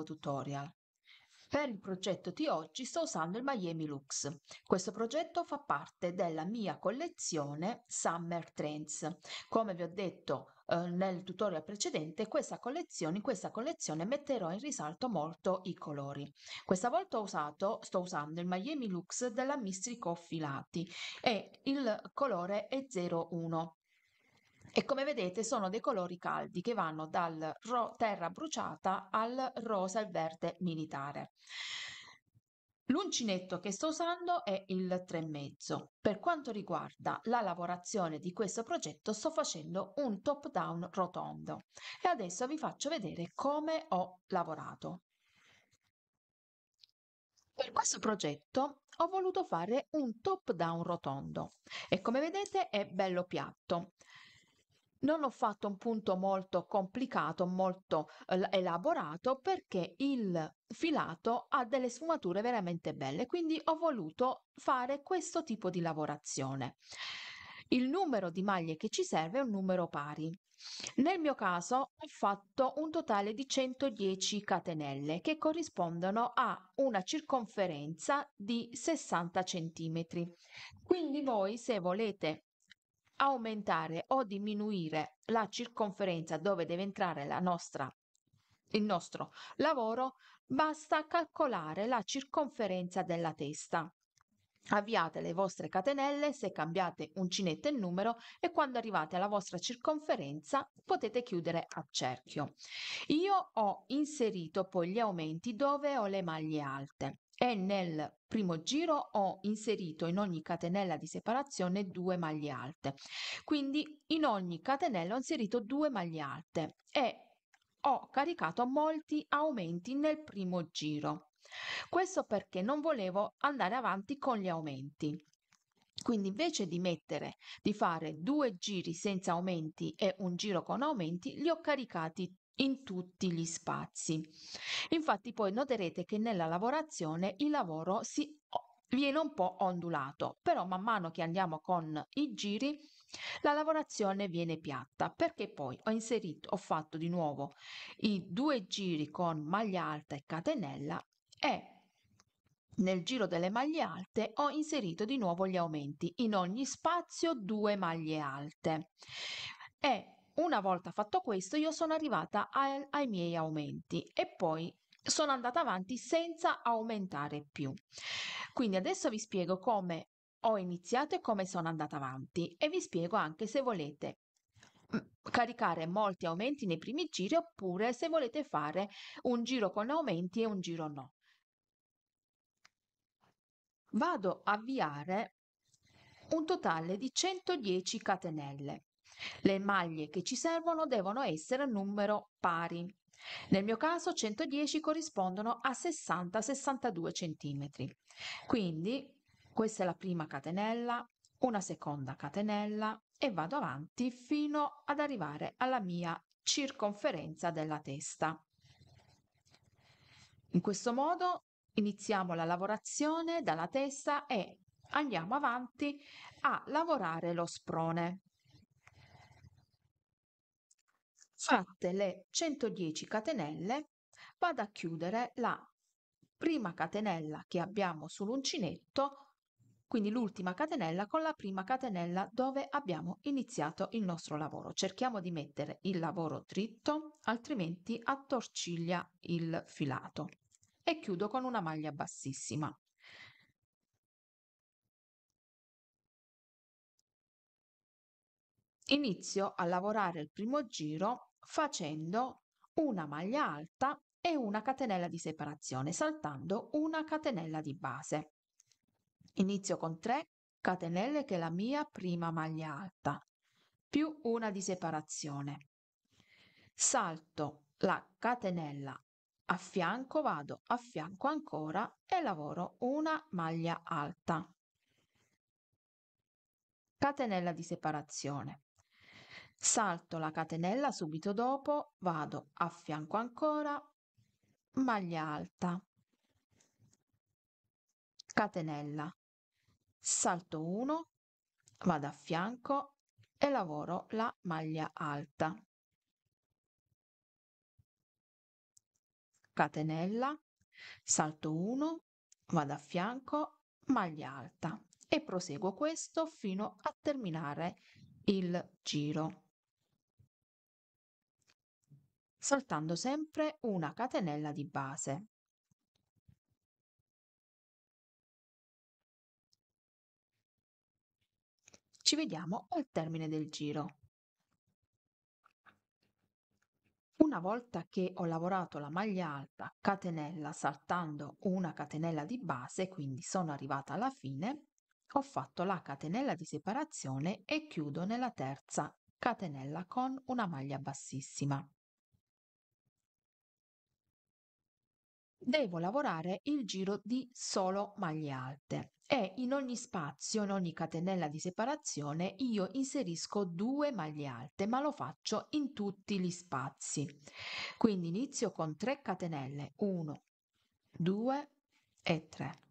nuovo tutorial. Per il progetto di oggi sto usando il Miami Lux. Questo progetto fa parte della mia collezione Summer Trends. Come vi ho detto eh, nel tutorial precedente, questa collezione, in questa collezione metterò in risalto molto i colori. Questa volta usato, sto usando il Miami Lux della Mystery Coffee Lati e il colore è 01 e come vedete sono dei colori caldi che vanno dal terra bruciata al rosa e verde militare. L'uncinetto che sto usando è il 3,5. Per quanto riguarda la lavorazione di questo progetto sto facendo un top down rotondo e adesso vi faccio vedere come ho lavorato. Per questo progetto ho voluto fare un top down rotondo e come vedete è bello piatto. Non ho fatto un punto molto complicato, molto eh, elaborato, perché il filato ha delle sfumature veramente belle, quindi ho voluto fare questo tipo di lavorazione. Il numero di maglie che ci serve è un numero pari. Nel mio caso ho fatto un totale di 110 catenelle che corrispondono a una circonferenza di 60 cm. Quindi voi se volete aumentare o diminuire la circonferenza dove deve entrare la nostra, il nostro lavoro, basta calcolare la circonferenza della testa. Avviate le vostre catenelle se cambiate uncinetto e numero e quando arrivate alla vostra circonferenza potete chiudere a cerchio. Io ho inserito poi gli aumenti dove ho le maglie alte e nel primo giro ho inserito in ogni catenella di separazione due maglie alte quindi in ogni catenella ho inserito due maglie alte e ho caricato molti aumenti nel primo giro questo perché non volevo andare avanti con gli aumenti quindi invece di mettere, di fare due giri senza aumenti e un giro con aumenti, li ho caricati in tutti gli spazi. Infatti poi noterete che nella lavorazione il lavoro si viene un po' ondulato, però man mano che andiamo con i giri la lavorazione viene piatta perché poi ho inserito, ho fatto di nuovo i due giri con maglia alta e catenella e nel giro delle maglie alte ho inserito di nuovo gli aumenti, in ogni spazio due maglie alte e una volta fatto questo io sono arrivata a, ai miei aumenti e poi sono andata avanti senza aumentare più. Quindi adesso vi spiego come ho iniziato e come sono andata avanti e vi spiego anche se volete mm, caricare molti aumenti nei primi giri oppure se volete fare un giro con aumenti e un giro no. Vado a avviare un totale di 110 catenelle. Le maglie che ci servono devono essere a numero pari. Nel mio caso 110 corrispondono a 60-62 cm. Quindi questa è la prima catenella, una seconda catenella e vado avanti fino ad arrivare alla mia circonferenza della testa. In questo modo iniziamo la lavorazione dalla testa e andiamo avanti a lavorare lo sprone. fatte le 110 catenelle vado a chiudere la prima catenella che abbiamo sull'uncinetto quindi l'ultima catenella con la prima catenella dove abbiamo iniziato il nostro lavoro. Cerchiamo di mettere il lavoro dritto, altrimenti attorciglia il filato. E chiudo con una maglia bassissima. Inizio a lavorare il primo giro facendo una maglia alta e una catenella di separazione, saltando una catenella di base. Inizio con 3 catenelle che è la mia prima maglia alta, più una di separazione. Salto la catenella a fianco, vado a fianco ancora e lavoro una maglia alta. Catenella di separazione salto la catenella subito dopo vado a fianco ancora maglia alta catenella salto 1 vado a fianco e lavoro la maglia alta catenella salto 1 vado a fianco maglia alta e proseguo questo fino a terminare il giro saltando sempre una catenella di base. Ci vediamo al termine del giro. Una volta che ho lavorato la maglia alta, catenella, saltando una catenella di base, quindi sono arrivata alla fine, ho fatto la catenella di separazione e chiudo nella terza catenella con una maglia bassissima. devo lavorare il giro di solo maglie alte e in ogni spazio, in ogni catenella di separazione io inserisco due maglie alte, ma lo faccio in tutti gli spazi. Quindi inizio con 3 catenelle, 1, 2 e 3.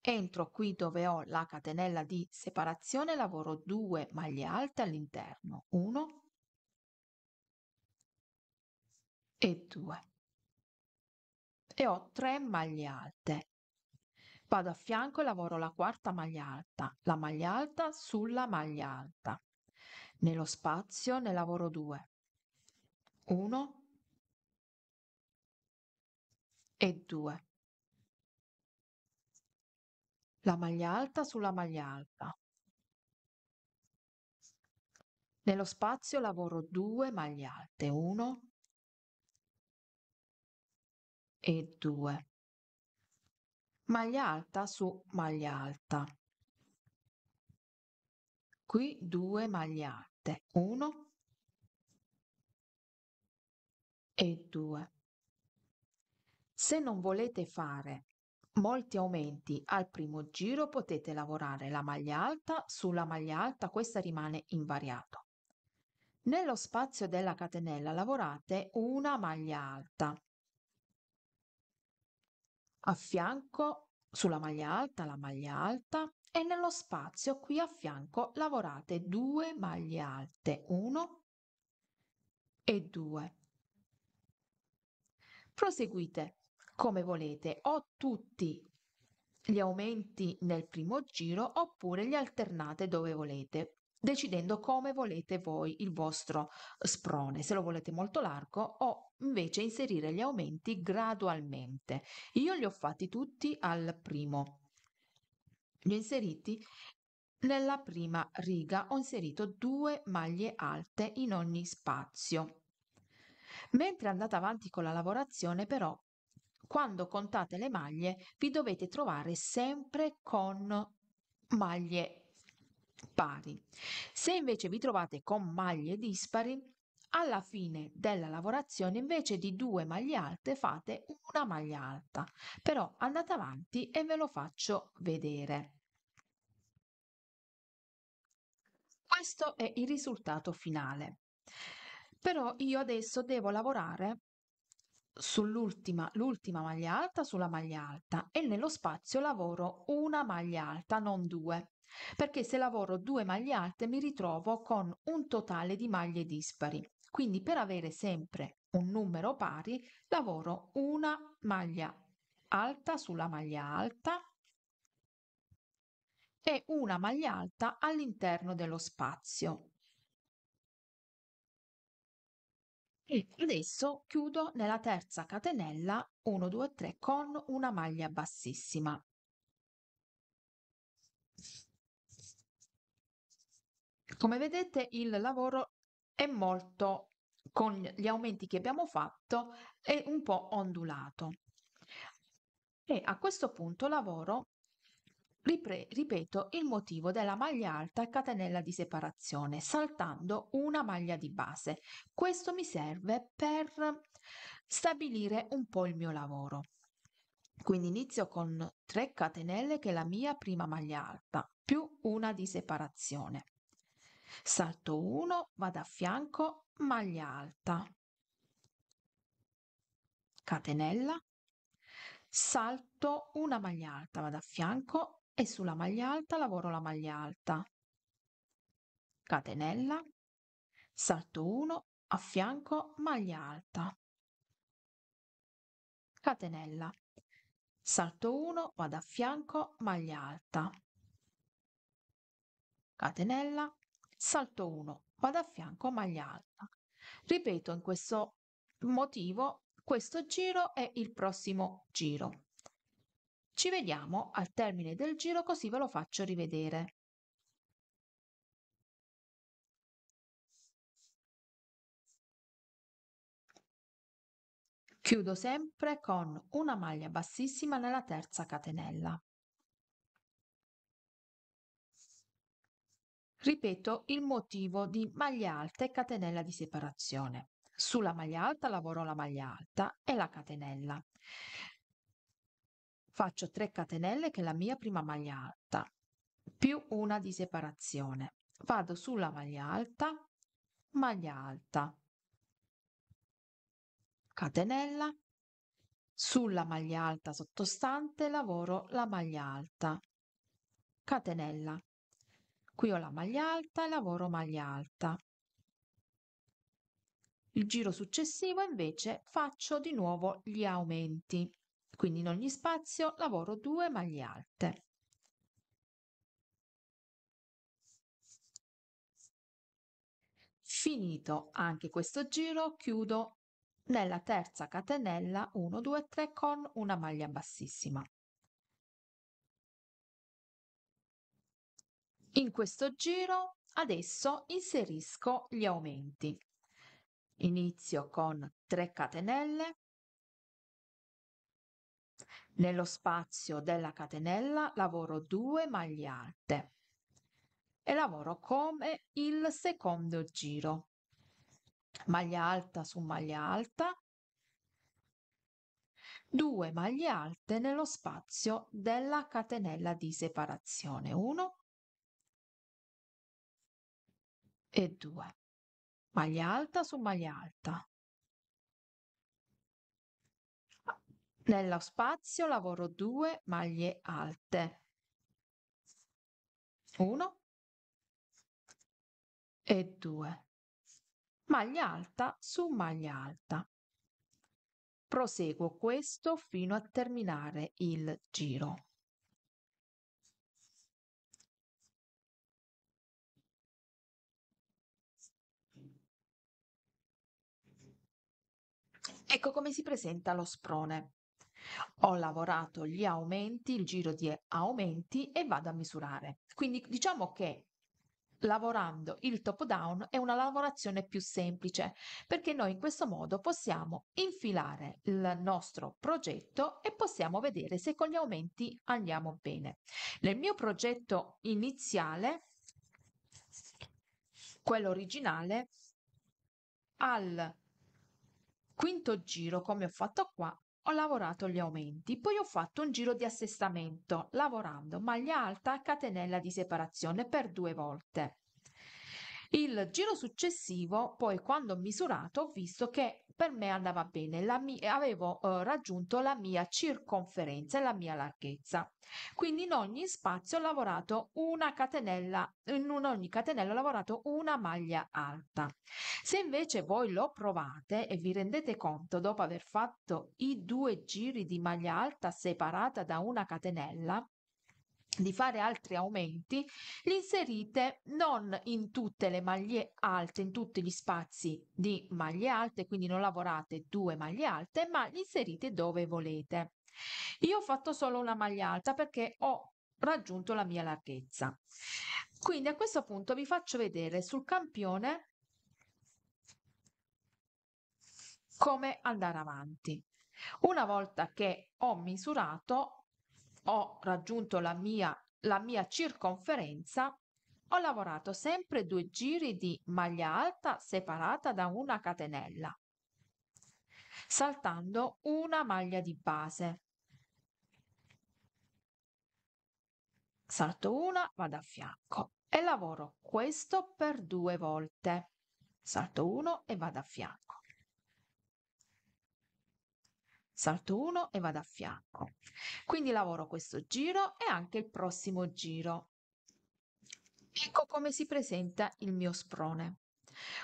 Entro qui dove ho la catenella di separazione, lavoro 2 maglie alte all'interno, 1 e 2 e ho tre maglie alte. Vado a fianco e lavoro la quarta maglia alta, la maglia alta sulla maglia alta. Nello spazio ne lavoro 2. 1 e 2. La maglia alta sulla maglia alta. Nello spazio lavoro 2 maglie alte, 1 e 2 maglia alta su maglia alta qui 2 maglie alte 1 e 2 se non volete fare molti aumenti al primo giro potete lavorare la maglia alta sulla maglia alta questa rimane invariato nello spazio della catenella lavorate una maglia alta a fianco sulla maglia alta la maglia alta e nello spazio qui a fianco lavorate 2 maglie alte 1 e 2 proseguite come volete o tutti gli aumenti nel primo giro oppure li alternate dove volete decidendo come volete voi il vostro sprone, se lo volete molto largo o invece inserire gli aumenti gradualmente. Io li ho fatti tutti al primo, li ho inseriti nella prima riga, ho inserito due maglie alte in ogni spazio. Mentre andate avanti con la lavorazione però, quando contate le maglie vi dovete trovare sempre con maglie pari. Se invece vi trovate con maglie dispari, alla fine della lavorazione invece di due maglie alte fate una maglia alta. Però andate avanti e ve lo faccio vedere. Questo è il risultato finale. Però io adesso devo lavorare sull'ultima l'ultima maglia alta sulla maglia alta e nello spazio lavoro una maglia alta non due perché se lavoro due maglie alte mi ritrovo con un totale di maglie dispari. Quindi per avere sempre un numero pari lavoro una maglia alta sulla maglia alta e una maglia alta all'interno dello spazio. E adesso chiudo nella terza catenella 1, 2, 3 con una maglia bassissima. Come vedete il lavoro è molto, con gli aumenti che abbiamo fatto, è un po' ondulato. E a questo punto lavoro, ripre- ripeto, il motivo della maglia alta e catenella di separazione, saltando una maglia di base. Questo mi serve per stabilire un po' il mio lavoro. Quindi inizio con 3 catenelle che è la mia prima maglia alta più una di separazione salto 1 vado a fianco maglia alta catenella salto una maglia alta vado a fianco e sulla maglia alta lavoro la maglia alta catenella salto 1 a fianco maglia alta catenella salto 1 vado a fianco maglia alta catenella salto 1, vado a fianco maglia alta. Ripeto in questo motivo questo giro e il prossimo giro. Ci vediamo al termine del giro così ve lo faccio rivedere. Chiudo sempre con una maglia bassissima nella terza catenella. Ripeto il motivo di maglia alta e catenella di separazione. Sulla maglia alta lavoro la maglia alta e la catenella. Faccio 3 catenelle che è la mia prima maglia alta, più una di separazione. Vado sulla maglia alta, maglia alta, catenella, sulla maglia alta sottostante lavoro la maglia alta, catenella Qui ho la maglia alta e lavoro maglia alta. Il giro successivo invece faccio di nuovo gli aumenti, quindi in ogni spazio lavoro due maglie alte. Finito anche questo giro chiudo nella terza catenella 1 2 3 con una maglia bassissima. In questo giro adesso inserisco gli aumenti. Inizio con 3 catenelle. Nello spazio della catenella lavoro 2 maglie alte e lavoro come il secondo giro. Maglia alta su maglia alta, 2 maglie alte nello spazio della catenella di separazione 1 e 2 maglia alta su maglia alta nello spazio lavoro 2 maglie alte 1 e 2 maglia alta su maglia alta proseguo questo fino a terminare il giro Ecco come si presenta lo sprone. Ho lavorato gli aumenti, il giro di aumenti e vado a misurare. Quindi diciamo che lavorando il top down è una lavorazione più semplice perché noi in questo modo possiamo infilare il nostro progetto e possiamo vedere se con gli aumenti andiamo bene. Nel mio progetto iniziale, quello originale, al quinto giro, come ho fatto qua, ho lavorato gli aumenti, poi ho fatto un giro di assestamento lavorando maglia alta a catenella di separazione per due volte. Il giro successivo, poi quando ho misurato, ho visto che per me andava bene, mia, avevo eh, raggiunto la mia circonferenza e la mia larghezza. Quindi in ogni spazio ho lavorato una catenella, in ogni catenella ho lavorato una maglia alta. Se invece voi lo provate e vi rendete conto dopo aver fatto i due giri di maglia alta separata da una catenella, di fare altri aumenti, li inserite non in tutte le maglie alte, in tutti gli spazi di maglie alte, quindi non lavorate due maglie alte, ma li inserite dove volete. Io ho fatto solo una maglia alta perché ho raggiunto la mia larghezza. Quindi a questo punto vi faccio vedere sul campione come andare avanti. Una volta che ho misurato, ho raggiunto la mia, la mia circonferenza, ho lavorato sempre due giri di maglia alta separata da una catenella, saltando una maglia di base. Salto una, vado a fianco e lavoro questo per due volte. Salto uno e vado a fianco salto uno e vado a fianco. Quindi lavoro questo giro e anche il prossimo giro. Ecco come si presenta il mio sprone.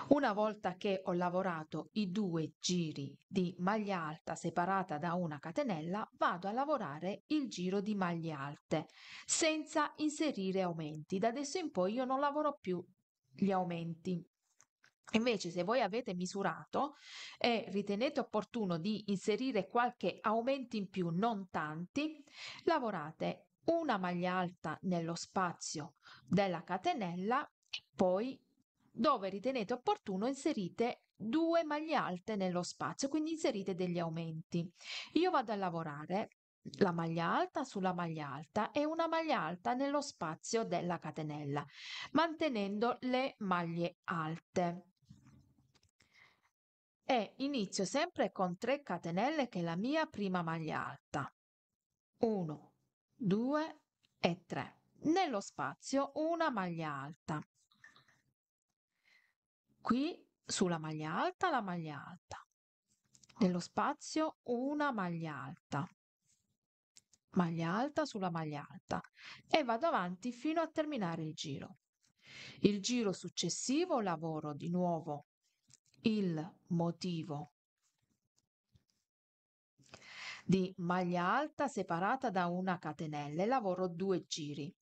Una volta che ho lavorato i due giri di maglia alta separata da una catenella, vado a lavorare il giro di maglie alte senza inserire aumenti. Da adesso in poi io non lavoro più gli aumenti. Invece, se voi avete misurato e ritenete opportuno di inserire qualche aumento in più, non tanti, lavorate una maglia alta nello spazio della catenella e poi dove ritenete opportuno inserite due maglie alte nello spazio, quindi inserite degli aumenti. Io vado a lavorare la maglia alta sulla maglia alta e una maglia alta nello spazio della catenella, mantenendo le maglie alte e inizio sempre con 3 catenelle che è la mia prima maglia alta. 1, 2 e 3. Nello spazio una maglia alta. Qui sulla maglia alta la maglia alta. Nello spazio una maglia alta. Maglia alta sulla maglia alta e vado avanti fino a terminare il giro. Il giro successivo lavoro di nuovo il motivo di maglia alta separata da una catenella lavoro due giri.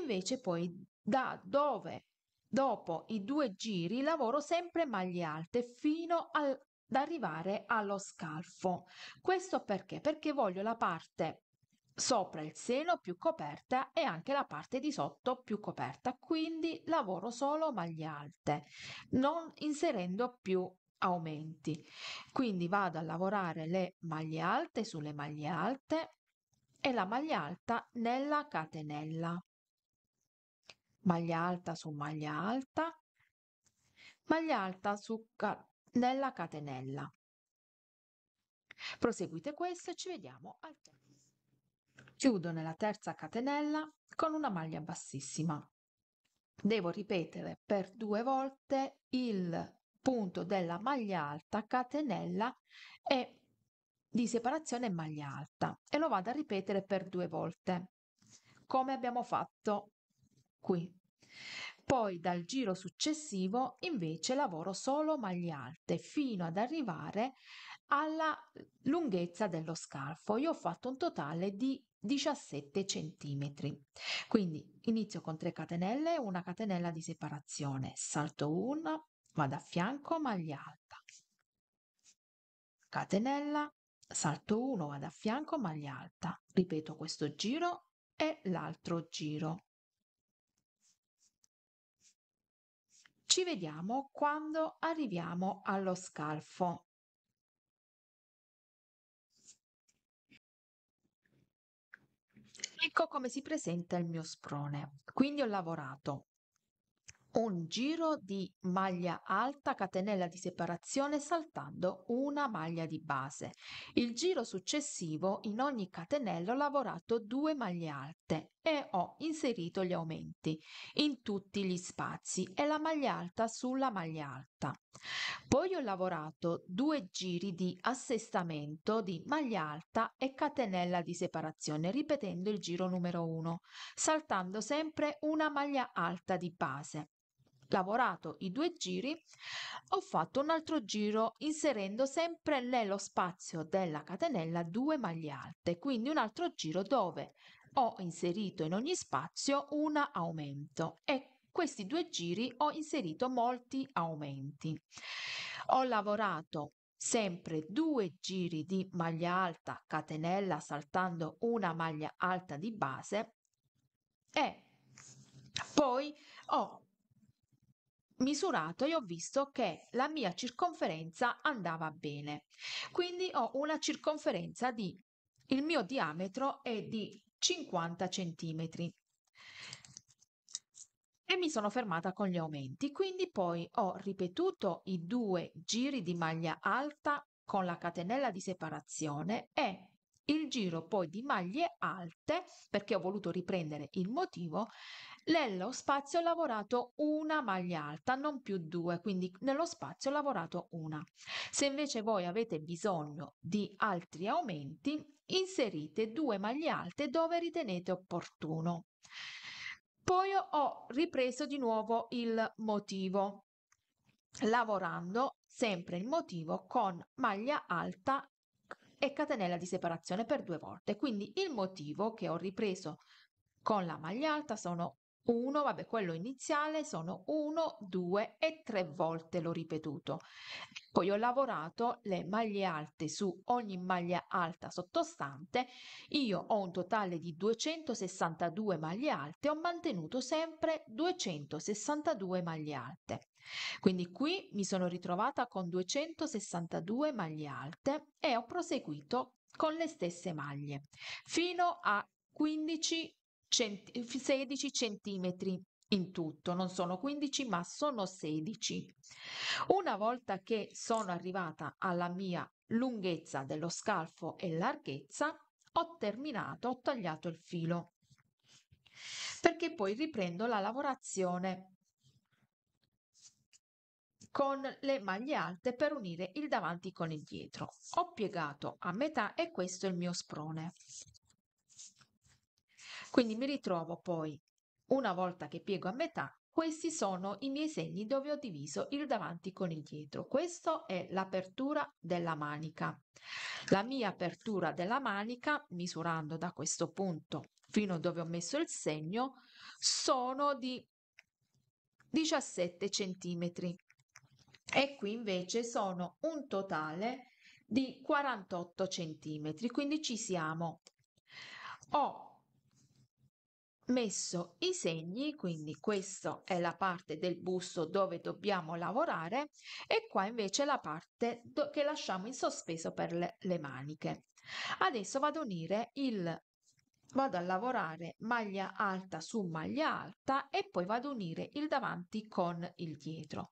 Invece poi da dove dopo i due giri lavoro sempre maglie alte fino al, ad arrivare allo scalfo. Questo perché? Perché voglio la parte sopra il seno più coperta e anche la parte di sotto più coperta, quindi lavoro solo maglie alte, non inserendo più aumenti. Quindi vado a lavorare le maglie alte sulle maglie alte e la maglia alta nella catenella. Maglia alta su maglia alta, maglia alta su ca nella catenella. Proseguite questo e ci vediamo al termine. Chiudo nella terza catenella con una maglia bassissima. Devo ripetere per due volte il punto della maglia alta, catenella e di separazione maglia alta e lo vado a ripetere per due volte come abbiamo fatto qui poi dal giro successivo invece lavoro solo maglie alte fino ad arrivare alla lunghezza dello scalfo. io ho fatto un totale di 17 cm. Quindi inizio con 3 catenelle, una catenella di separazione, salto 1, vado a fianco maglia alta, catenella, salto 1, vado a fianco maglia alta, ripeto questo giro e l'altro giro. Ci vediamo quando arriviamo allo scalfo. ecco come si presenta il mio sprone. Quindi ho lavorato un giro di maglia alta, catenella di separazione saltando una maglia di base. Il giro successivo in ogni catenella ho lavorato due maglie alte, e ho inserito gli aumenti in tutti gli spazi e la maglia alta sulla maglia alta. Poi ho lavorato due giri di assestamento di maglia alta e catenella di separazione ripetendo il giro numero 1, saltando sempre una maglia alta di base. Lavorato i due giri, ho fatto un altro giro inserendo sempre nello spazio della catenella due maglie alte, quindi un altro giro dove ho inserito in ogni spazio un aumento e questi due giri ho inserito molti aumenti. Ho lavorato sempre due giri di maglia alta catenella saltando una maglia alta di base e poi ho misurato e ho visto che la mia circonferenza andava bene quindi ho una circonferenza di il mio diametro è di 50 centimetri E mi sono fermata con gli aumenti, quindi poi ho ripetuto i due giri di maglia alta con la catenella di separazione e il giro poi di maglie alte perché ho voluto riprendere il motivo nello spazio ho lavorato una maglia alta, non più due, quindi nello spazio ho lavorato una. Se invece voi avete bisogno di altri aumenti, inserite due maglie alte dove ritenete opportuno. Poi ho ripreso di nuovo il motivo, lavorando sempre il motivo con maglia alta e catenella di separazione per due volte. Quindi il motivo che ho ripreso con la maglia alta sono 1, vabbè, quello iniziale sono 1, 2 e 3 volte l'ho ripetuto. Poi ho lavorato le maglie alte su ogni maglia alta sottostante. Io ho un totale di 262 maglie alte, ho mantenuto sempre 262 maglie alte. Quindi qui mi sono ritrovata con 262 maglie alte e ho proseguito con le stesse maglie fino a 15 centi- 16 centimetri in tutto, non sono 15 ma sono 16. Una volta che sono arrivata alla mia lunghezza dello scalfo e larghezza, ho terminato, ho tagliato il filo perché poi riprendo la lavorazione con le maglie alte per unire il davanti con il dietro. Ho piegato a metà e questo è il mio sprone. Quindi mi ritrovo poi, una volta che piego a metà, questi sono i miei segni dove ho diviso il davanti con il dietro. Questa è l'apertura della manica. La mia apertura della manica, misurando da questo punto fino dove ho messo il segno, sono di 17 centimetri. E qui invece sono un totale di 48 centimetri, quindi ci siamo. Ho messo i segni, quindi questa è la parte del busto dove dobbiamo lavorare e qua invece la parte che lasciamo in sospeso per le, le maniche. Adesso vado a unire il vado a lavorare maglia alta su maglia alta e poi vado a unire il davanti con il dietro.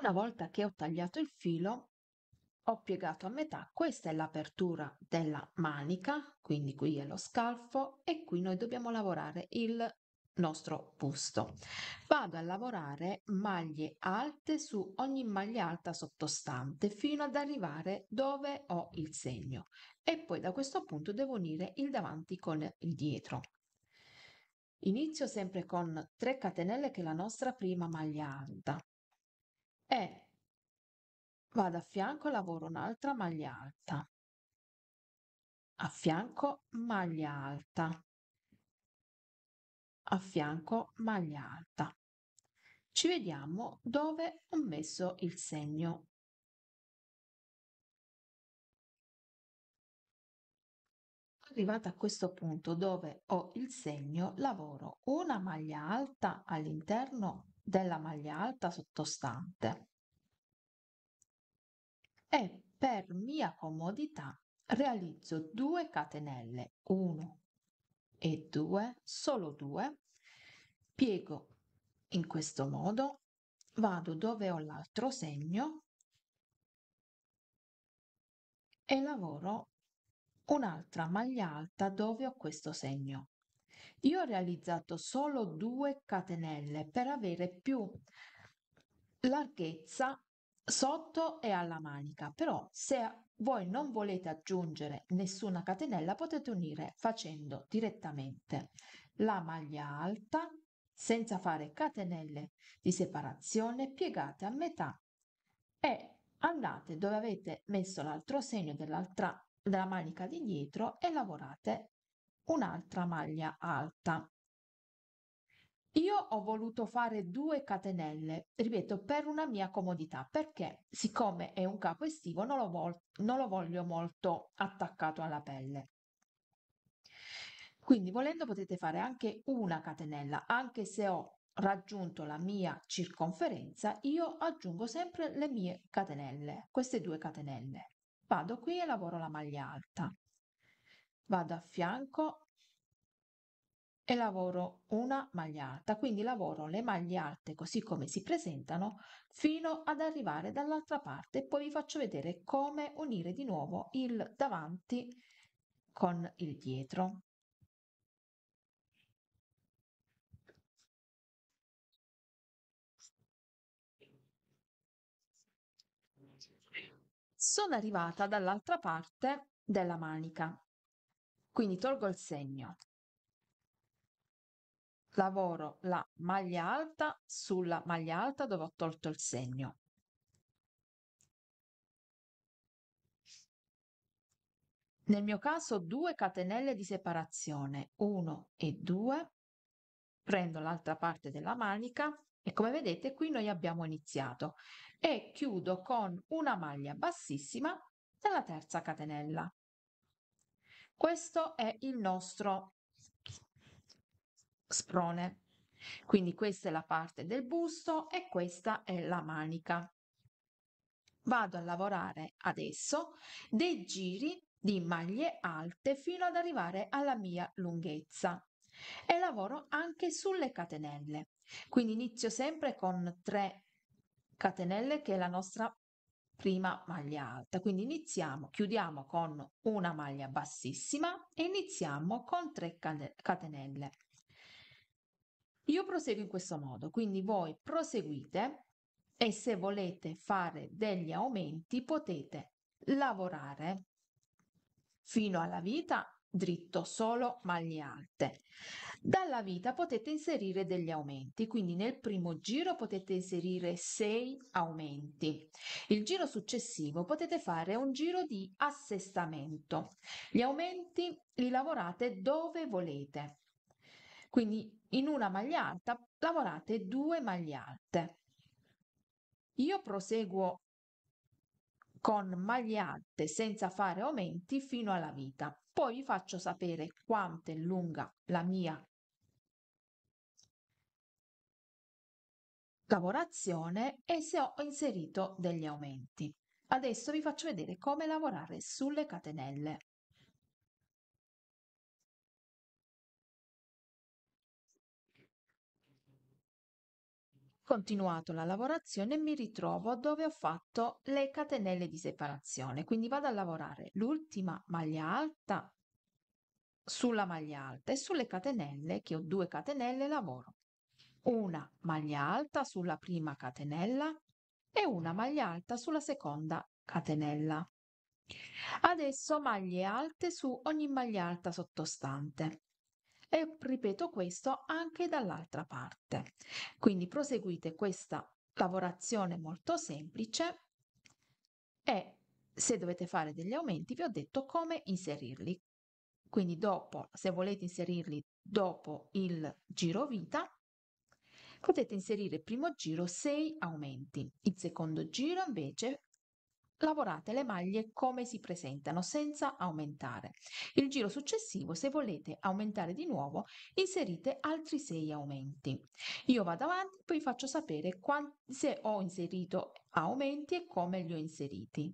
Una volta che ho tagliato il filo ho piegato a metà, questa è l'apertura della manica, quindi qui è lo scalfo e qui noi dobbiamo lavorare il nostro busto. Vado a lavorare maglie alte su ogni maglia alta sottostante fino ad arrivare dove ho il segno e poi da questo punto devo unire il davanti con il dietro. Inizio sempre con 3 catenelle che è la nostra prima maglia alta e Vado a fianco e lavoro un'altra maglia alta. A fianco maglia alta. A fianco maglia alta. Ci vediamo dove ho messo il segno. Arrivata a questo punto dove ho il segno, lavoro una maglia alta all'interno della maglia alta sottostante e per mia comodità realizzo due catenelle 1 e 2 solo 2 piego in questo modo vado dove ho l'altro segno e lavoro un'altra maglia alta dove ho questo segno io ho realizzato solo due catenelle per avere più larghezza sotto e alla manica, però se voi non volete aggiungere nessuna catenella potete unire facendo direttamente la maglia alta senza fare catenelle di separazione, piegate a metà e andate dove avete messo l'altro segno dell'altra della manica di dietro e lavorate un'altra maglia alta io ho voluto fare due catenelle, ripeto, per una mia comodità, perché siccome è un capo estivo non lo, vol- non lo voglio molto attaccato alla pelle. Quindi volendo potete fare anche una catenella, anche se ho raggiunto la mia circonferenza, io aggiungo sempre le mie catenelle, queste due catenelle. Vado qui e lavoro la maglia alta. Vado a fianco e lavoro una maglia alta, quindi lavoro le maglie alte così come si presentano fino ad arrivare dall'altra parte e poi vi faccio vedere come unire di nuovo il davanti con il dietro. Sono arrivata dall'altra parte della manica, quindi tolgo il segno, lavoro la maglia alta sulla maglia alta dove ho tolto il segno. Nel mio caso due catenelle di separazione, 1 e 2, prendo l'altra parte della manica e come vedete qui noi abbiamo iniziato e chiudo con una maglia bassissima nella terza catenella. Questo è il nostro sprone. Quindi questa è la parte del busto e questa è la manica. Vado a lavorare adesso dei giri di maglie alte fino ad arrivare alla mia lunghezza e lavoro anche sulle catenelle. Quindi inizio sempre con 3 catenelle che è la nostra prima maglia alta. Quindi iniziamo, chiudiamo con una maglia bassissima e iniziamo con 3 catenelle. Io proseguo in questo modo, quindi voi proseguite e se volete fare degli aumenti potete lavorare fino alla vita dritto solo maglie alte. Dalla vita potete inserire degli aumenti, quindi nel primo giro potete inserire 6 aumenti. Il giro successivo potete fare un giro di assestamento. Gli aumenti li lavorate dove volete. Quindi in una maglia alta lavorate due maglie alte. Io proseguo con maglie alte senza fare aumenti fino alla vita. Poi vi faccio sapere quanto è lunga la mia lavorazione e se ho inserito degli aumenti. Adesso vi faccio vedere come lavorare sulle catenelle. continuato la lavorazione e mi ritrovo dove ho fatto le catenelle di separazione quindi vado a lavorare l'ultima maglia alta sulla maglia alta e sulle catenelle che ho due catenelle lavoro una maglia alta sulla prima catenella e una maglia alta sulla seconda catenella adesso maglie alte su ogni maglia alta sottostante e ripeto questo anche dall'altra parte. Quindi proseguite questa lavorazione molto semplice e se dovete fare degli aumenti vi ho detto come inserirli. Quindi dopo, se volete inserirli dopo il giro vita, potete inserire il primo giro 6 aumenti, il secondo giro invece lavorate le maglie come si presentano senza aumentare. Il giro successivo, se volete aumentare di nuovo, inserite altri 6 aumenti. Io vado avanti, poi faccio sapere quanti, se ho inserito aumenti e come li ho inseriti.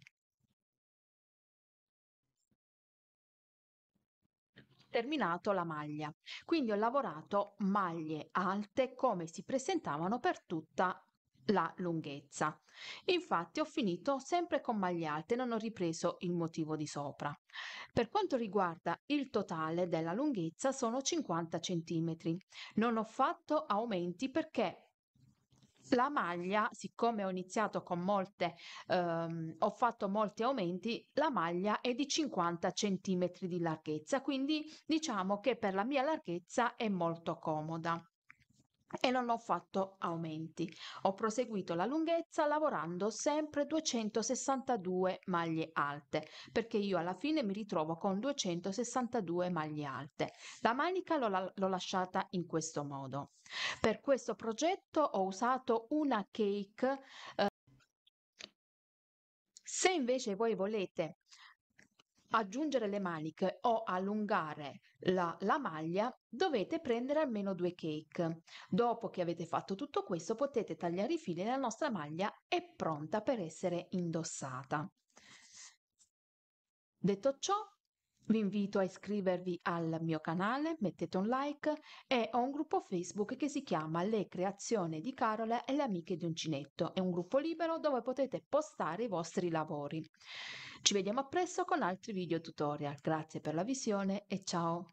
terminato la maglia. Quindi ho lavorato maglie alte come si presentavano per tutta la lunghezza. Infatti ho finito sempre con maglie alte, non ho ripreso il motivo di sopra. Per quanto riguarda il totale della lunghezza sono 50 cm. Non ho fatto aumenti perché la maglia, siccome ho iniziato con molte, ehm, ho fatto molti aumenti, la maglia è di 50 cm di larghezza, quindi diciamo che per la mia larghezza è molto comoda e non ho fatto aumenti. Ho proseguito la lunghezza lavorando sempre 262 maglie alte, perché io alla fine mi ritrovo con 262 maglie alte. La manica l'ho, lasciata in questo modo. Per questo progetto ho usato una cake eh, se invece voi volete aggiungere le maniche o allungare la, la, maglia dovete prendere almeno due cake. Dopo che avete fatto tutto questo potete tagliare i fili e la nostra maglia è pronta per essere indossata. Detto ciò vi invito a iscrivervi al mio canale, mettete un like e ho un gruppo Facebook che si chiama Le creazioni di Carola e le amiche di Uncinetto. È un gruppo libero dove potete postare i vostri lavori. Ci vediamo presto con altri video tutorial. Grazie per la visione e ciao!